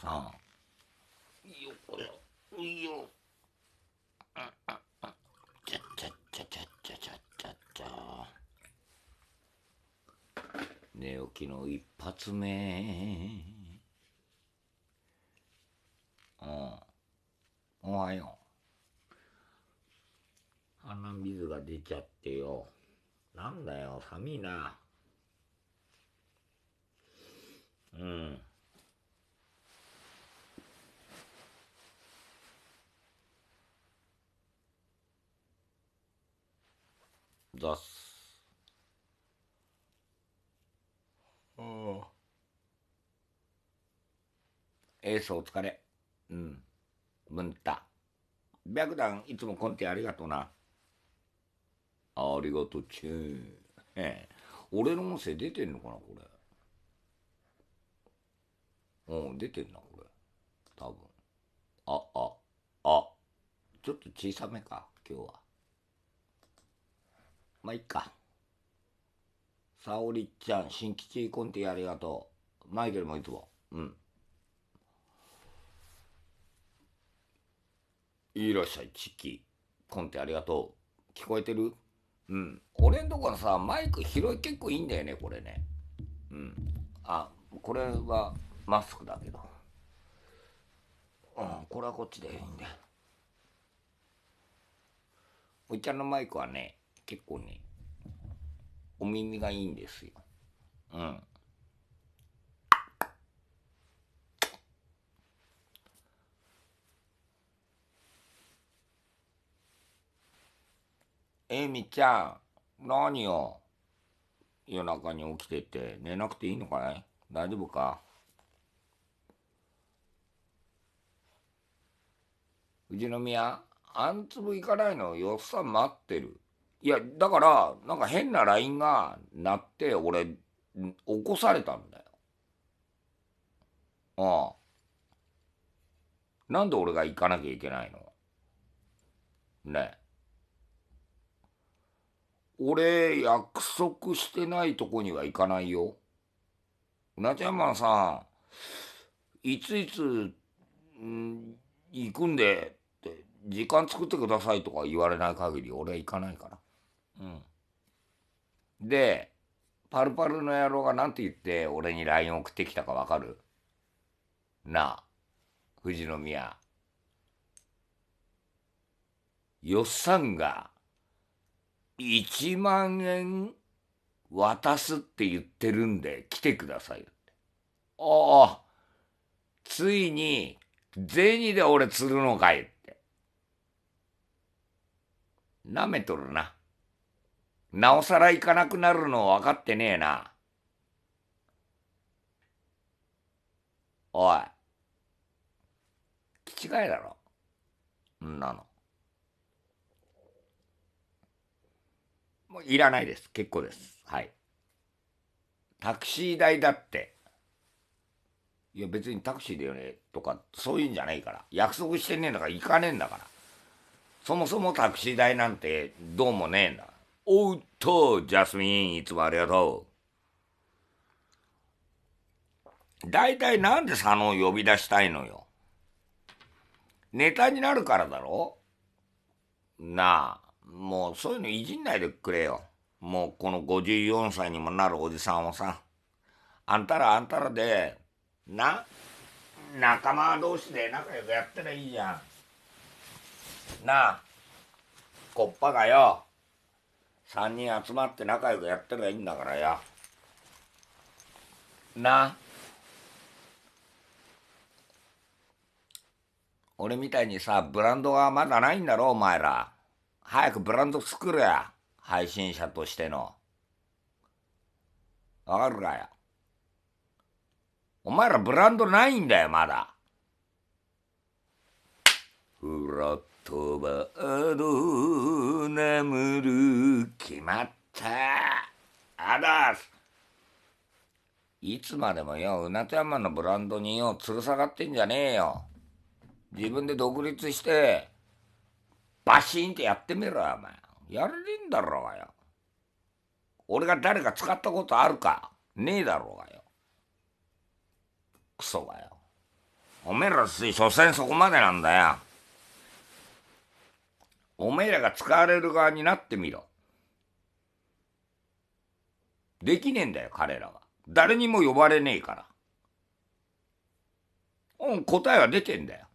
さいいよこれいいよちゃちゃちゃちゃちゃちゃちゃちゃ寝起きの一発目うんおはよう鼻水が出ちゃってよなんだよ寒いなうんざっすああエースお疲れうん文太白弾いつもコンテありがとうなありがとうちゅええ俺の音声出てんのかなこれうん出てんなこれ多分あああちょっと小さめか今日は。まあ、いっか。沙織ちゃん、新吉コンティありがとう。マイケルもいつも。うん。いらっしゃい、チキ。コンテありがとう。聞こえてるうん。俺んとこのさ、マイク広い結構いいんだよね、これね。うん。あ、これはマスクだけど。うん、これはこっちでいいんだおっちゃんのマイクはね、結構ね、お耳がいいんですよ。うん。えみちゃん、何を夜中に起きてて、寝なくていいのかい大丈夫か宇都宮あんつぶ行かないのよっさん待ってる。いや、だから、なんか変な LINE が鳴って、俺、起こされたんだよ。ああ。なんで俺が行かなきゃいけないのねえ。俺、約束してないとこには行かないよ。なちゃまんさん、いついつ、ん行くんでって、時間作ってくださいとか言われない限り俺は行かないから。うん、でパルパルの野郎が何て言って俺に LINE 送ってきたかわかるなあ富士宮よっさんが1万円渡すって言ってるんで来てくださいって。ああついに銭で俺釣るのかいって。なめとるな。なおさら行かなくなるの分かってねえな。おい。気違いだろ。んなの。もういらないです。結構です。はい。タクシー代だって。いや別にタクシーだよねとかそういうんじゃないから約束してねえんだから行かねえんだからそもそもタクシー代なんてどうもねえんだおうと、ジャスミン、いつもありがとう。大体なんで佐野を呼び出したいのよ。ネタになるからだろなあ、もうそういうのいじんないでくれよ。もうこの54歳にもなるおじさんをさ。あんたらあんたらで、な、仲間同士で仲良くやったらいいじゃん。なあ、こっぱがよ。3人集まって仲良くやってればいいんだからよな俺みたいにさブランドがまだないんだろお前ら早くブランド作れや配信者としてのわかるかよお前らブランドないんだよまだうらっとばど眠る決まったあだすいつまでもようなと山のブランドによ吊るさがってんじゃねえよ自分で独立してバシーンってやってみろよお前やれねえんだろうがよ俺が誰か使ったことあるかねえだろうがよクソがよおめえらつい所詮そこまでなんだよおめえらが使われる側になってみろ。できねえんだよ、彼らは。誰にも呼ばれねえから。うん、答えは出てんだよ。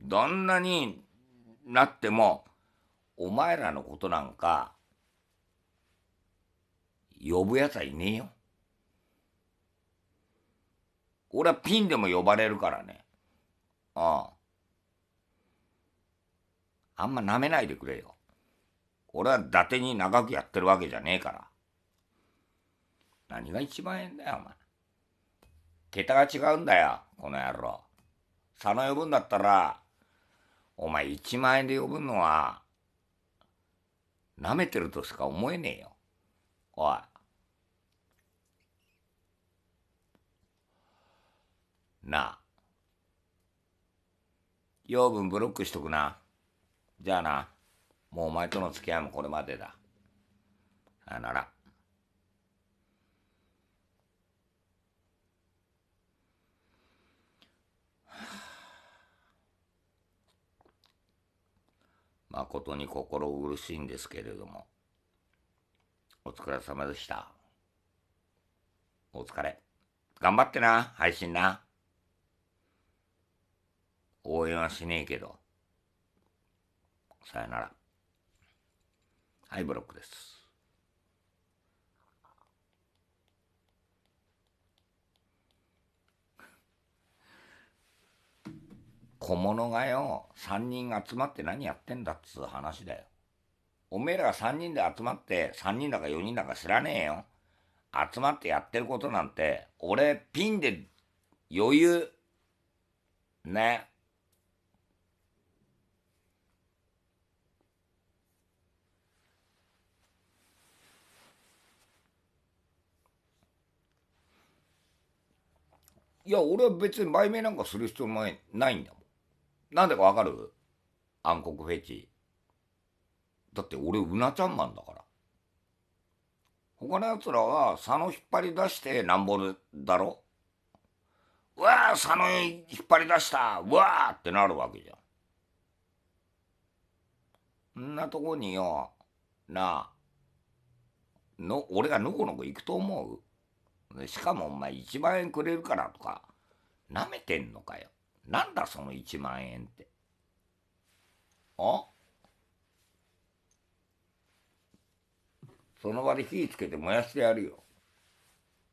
どんなになっても、お前らのことなんか、呼ぶ奴はいねえよ。俺はピンでも呼ばれるからね。ああ。あんま舐めないでくれよ。俺は伊達に長くやってるわけじゃねえから。何が一万円だよ、お前。桁が違うんだよ、この野郎。佐野呼ぶんだったら、お前一万円で呼ぶのは、舐めてるとしか思えねえよ。おい。なあ。養分ブロックしとくな。じゃあな、もうお前との付き合いもこれまでだ。さよなら。誠に心苦しいんですけれども、お疲れ様でした。お疲れ。頑張ってな、配信な。応援はしねえけど。さよなら。はい、ブロックです。小物がよ、3人集まって何やってんだっつう話だよ。おめえらが3人で集まって、3人だか4人だか知らねえよ。集まってやってることなんて、俺、ピンで余裕、ね。いや、俺は別に売名なんかする必要ないないんだもん。なんでかわかる暗黒フェチ。だって俺、うなちゃんマンだから。他の奴らは、佐野引っ張り出してなんぼるだろうわあ、佐野引っ張り出したうわあってなるわけじゃん。んなとこによ、なあ、の、俺がのこのこ行くと思うしかもお前1万円くれるからとか、なめてんのかよ。なんだその1万円って。あその場で火つけて燃やしてやるよ。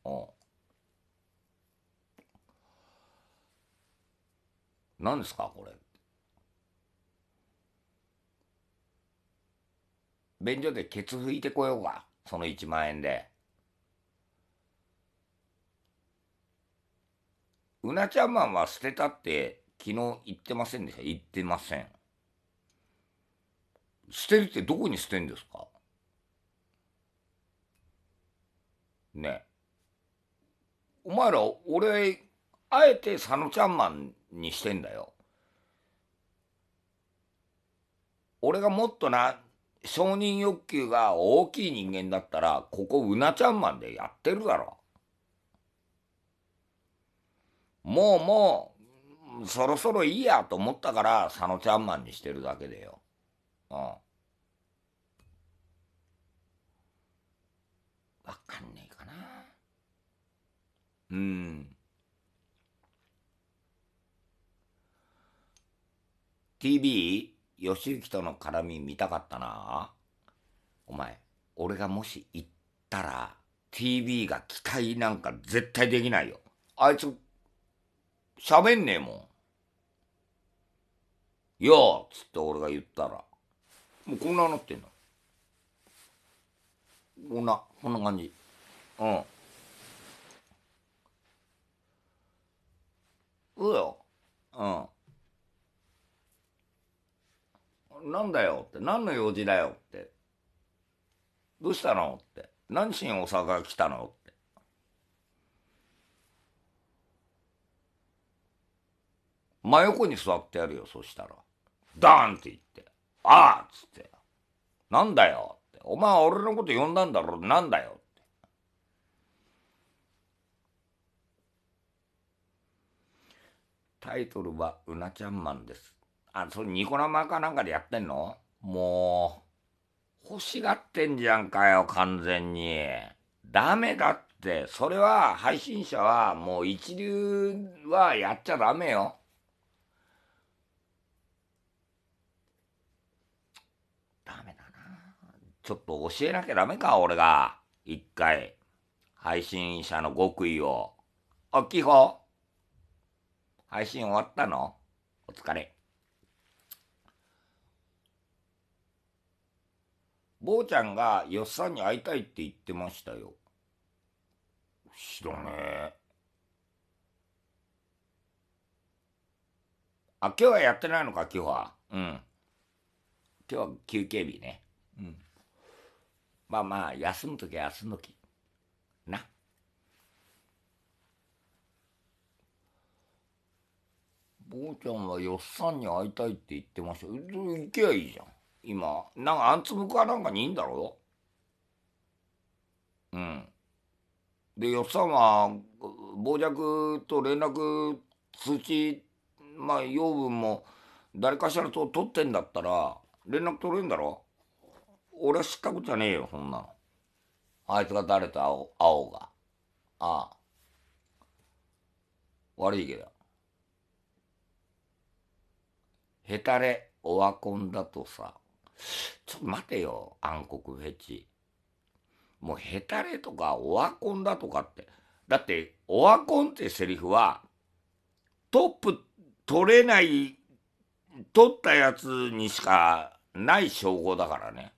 お何ですかこれ。便所でケツ拭いてこようか。その1万円で。うなちゃんマンは捨てたって昨日言ってませんでした言ってません。捨てるってどこに捨てんですかねお前ら俺あえて佐野ちゃんマンにしてんだよ。俺がもっとな承認欲求が大きい人間だったらここうなちゃんマンでやってるだろ。もうもう、そろそろいいやと思ったから、佐野ちゃんマンにしてるだけでよ。うん。わかんねえかな。うん。TV、吉行との絡み見たかったな。お前、俺がもし行ったら、TV が期待なんか絶対できないよ。あいつ喋んねえもん。よっつって俺が言ったら、もうこんななってんの。こんな、こんな感じ。うん。うよ。うん。なんだよって、何の用事だよって。どうしたのって。何しに大阪来たのって。真横に座ってやるよ、そしたら。ダーンって言って。ああっつって。なんだよって。お前俺のこと呼んだんだろ、なんだよって。タイトルは、うなちゃんマンです。あ、それニコ生かなんかでやってんのもう、欲しがってんじゃんかよ、完全に。ダメだって、それは配信者はもう一流はやっちゃダメよ。ちょっと教えなきゃダメか、俺が。一回。配信者の極意を。あ、きほ。配信終わったのお疲れ。坊ちゃんがよっさんに会いたいって言ってましたよ。知らねえ。あ、今日はやってないのか、今日は。うん。今日は休憩日ね。うん。まあまあ休む時は休むきな坊ちゃんはよっさんに会いたいって言ってました行けばいいじゃん今なんかあんつむかなんかにいいんだろうんでよっさんは傍若と連絡通知まあ養分も誰かしらと取ってんだったら連絡取れんだろ俺は失格じゃねえよ、そんなの。あいつが誰と青が。ああ。悪いけど。へたれ、オワコンだとさ、ちょっと待てよ、暗黒フェチ。もうへたれとかオワコンだとかって。だって、オワコンってセリフは、トップ取れない、取ったやつにしかない称号だからね。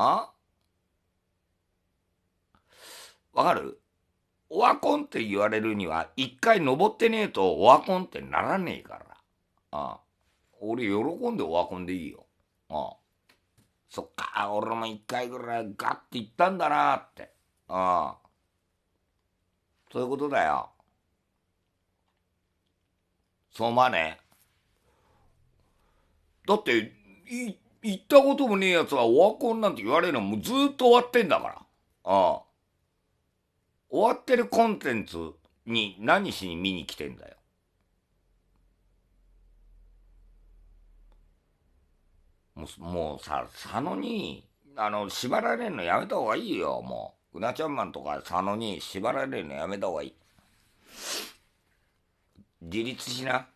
あわかるオワコンって言われるには、一回登ってねえとオワコンってならねえから。ああ俺喜んでオワコンでいいよ。ああそっか、俺も一回ぐらいガッて行ったんだなって。ああそういうことだよ。そうまねだって、い行ったこともねえやつはオワコンなんて言われるのもうずっと終わってんだから。ああ。終わってるコンテンツに何しに見に来てんだよ。もうもうさ、佐野に、あの、縛られるのやめた方がいいよ、もう。うなちゃんマンとか佐野に縛られるのやめた方がいい。自立しな。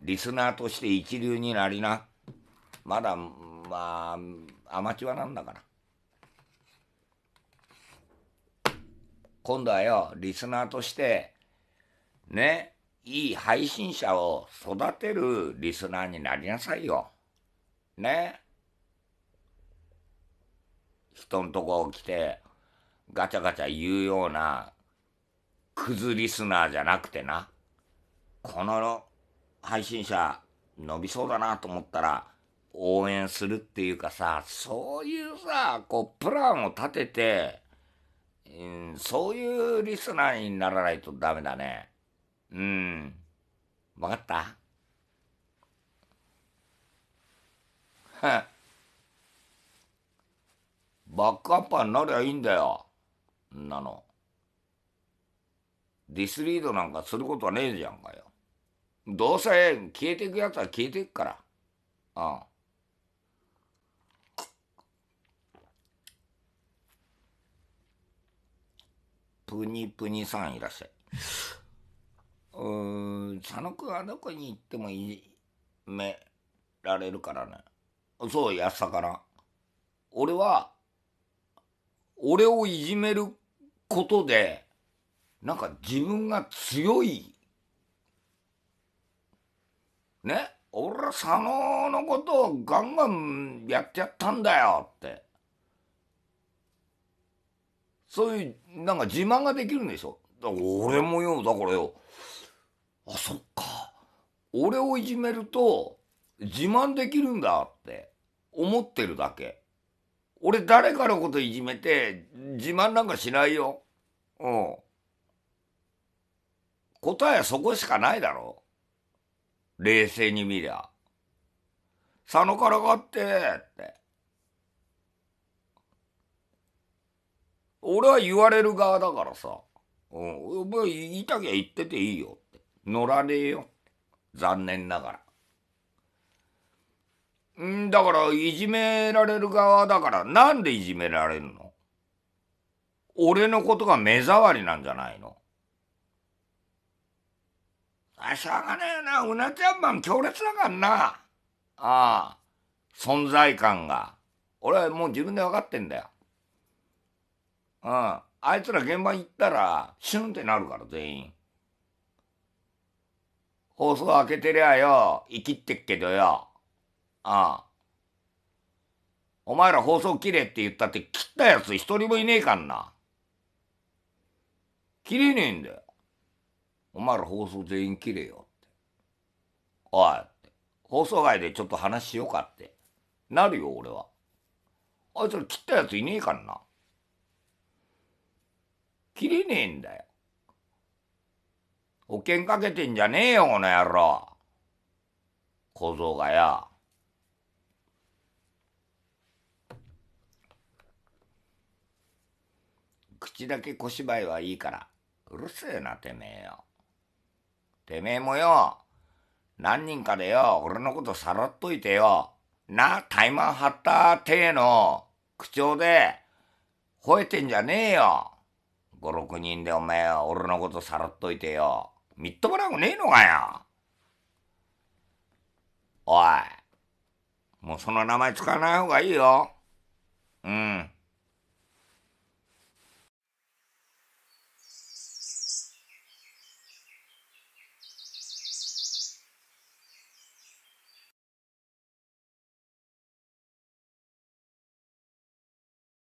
リスナーとして一流になりな。まだまあアマチュアなんだから今度はよリスナーとしてねいい配信者を育てるリスナーになりなさいよ。ね人んとこを来てガチャガチャ言うようなクズリスナーじゃなくてなこの配信者伸びそうだなと思ったら応援するっていうかさ、そういうさ、こう、プランを立てて、うん、そういうリスナーにならないとダメだね。うん。分かったはっ。バックアッパーになりゃいいんだよ。なの。ディスリードなんかすることはねえじゃんかよ。どうせ消えていくやつは消えていくから。ああ。ぷにぷにさんいらっしゃい。うーん、佐野くんはどこに行ってもいじめられるからね。そう、安さから。俺は、俺をいじめることで、なんか自分が強い。ね俺は佐野のことをガンガンやっちゃったんだよって。そういう、なんか自慢ができるんでしょ。だ俺もよ、だからよ。あ、そっか。俺をいじめると、自慢できるんだって思ってるだけ。俺誰かのこといじめて、自慢なんかしないよ。うん。答えはそこしかないだろう。冷静に見りゃ。佐野からかって、って。俺は言われる側だからさ、うん、もう言いたきゃ言ってていいよって。乗らねえよ。残念ながら。んだから、いじめられる側だから、なんでいじめられるの俺のことが目障りなんじゃないのあ、しゃがねえな。うなちゃんマン強烈だからな。ああ、存在感が。俺はもう自分で分かってんだよ。ああいつら現場行ったらシュンってなるから全員。放送開けてりゃよ、生きってっけどよ。ああ。お前ら放送切れって言ったって切ったやつ一人もいねえかんな。切れねえんだよ。お前ら放送全員切れよって。おい放送外でちょっと話しようかって。なるよ、俺は。あいつら切ったやついねえかんな。切れねえんだよ。保険かけてんじゃねえよ、この野郎。小僧がよ。口だけ小芝居はいいから、うるせえな、てめえよ。てめえもよ、何人かでよ、俺のことさらっといてよ。な、タイマン張ったての、口調で、吠えてんじゃねえよ。5、6人でおめえ、俺のことさらっといてよ。みっともなくねえのかよ。おい。もうその名前使わない方がいいよ。うん。